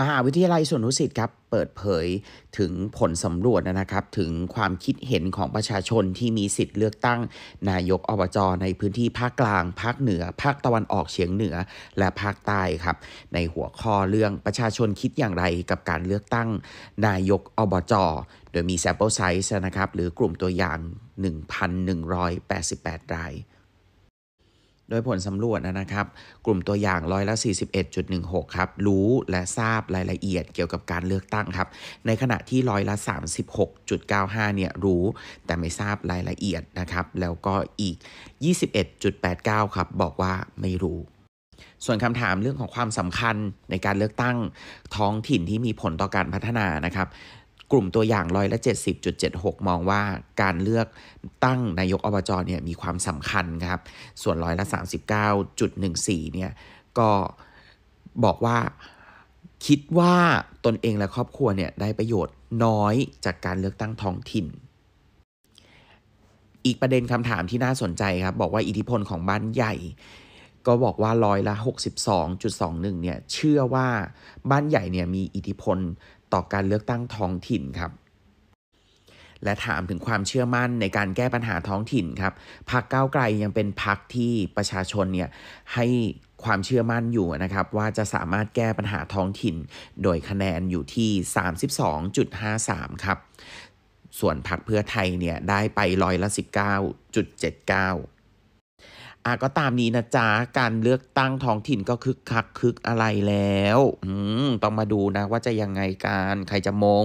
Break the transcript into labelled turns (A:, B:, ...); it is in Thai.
A: มหาวิทยาลัยสวนุสิตครับเปิดเผยถึงผลสำรวจนะครับถึงความคิดเห็นของประชาชนที่มีสิทธิ์เลือกตั้ง นายกอบจอในพื้นที่ภาคกลาง ภาคเหนือ ภาคตะวันออกเฉียงเหนือและภาคใต้ครับในหัวข้อเรื่องประชาชนคิดอย่างไรกับการเลือกตั้งนายกอบจอโดยมี sample size นะครับหรือกลุ่มตัวอย่าง 1,188 รายโดยผลสำรวจนะครับ กลุ่มตัวอย่างร้อยละ 41.16ครับรู้และทราบรายละเอียดเกี่ยวกับการเลือกตั้งครับ ในขณะที่ร้อยละ 36.95เนี่ยรู้แต่ไม่ทราบรายละเอียดนะครับ แล้วก็อีก 21.89 ครับ บอกว่าไม่รู้ ส่วนคำถามเรื่องของความสำคัญในการเลือกตั้งท้องถิ่นที่มีผลต่อการพัฒนานะครับกลุ่มตัวอย่างร้อยละ70.76 มองว่าการเลือกตั้งนายกอบจเนี่ยมีความสำคัญครับ ส่วนร้อยละ 39.14เนี่ยก็บอกว่าคิดว่าตนเองและครอบครัวเนี่ยได้ประโยชน์น้อยจากการเลือกตั้งท้องถิ่น อีกประเด็นคำถามที่น่าสนใจครับบอกว่าอิทธิพลของบ้านใหญ่ก็บอกว่าร้อยละ 62.21เนี่ยเชื่อว่าบ้านใหญ่เนี่ยมีอิทธิพลต่อการเลือกตั้งท้องถิ่นครับ และถามถึงความเชื่อมั่นในการแก้ปัญหาท้องถิ่นครับพรรคก้าวไกลยังเป็นพรรคที่ประชาชน เนี่ยให้ความเชื่อมั่นอยู่นะครับ ว่าจะสามารถแก้ปัญหาท้องถิ่นโดยคะแนนอยู่ที่ 32.53ครับส่วนพรรคเพื่อไทยเนี่ยได้ไปร้อยละ 19.79อาก็ตามนี้นะจ๊ะการเลือกตั้งท้องถิ่นก็คึกคัก คึกอะไรแล้วอืมต้องมาดูนะว่าจะยังไงการใครจะมง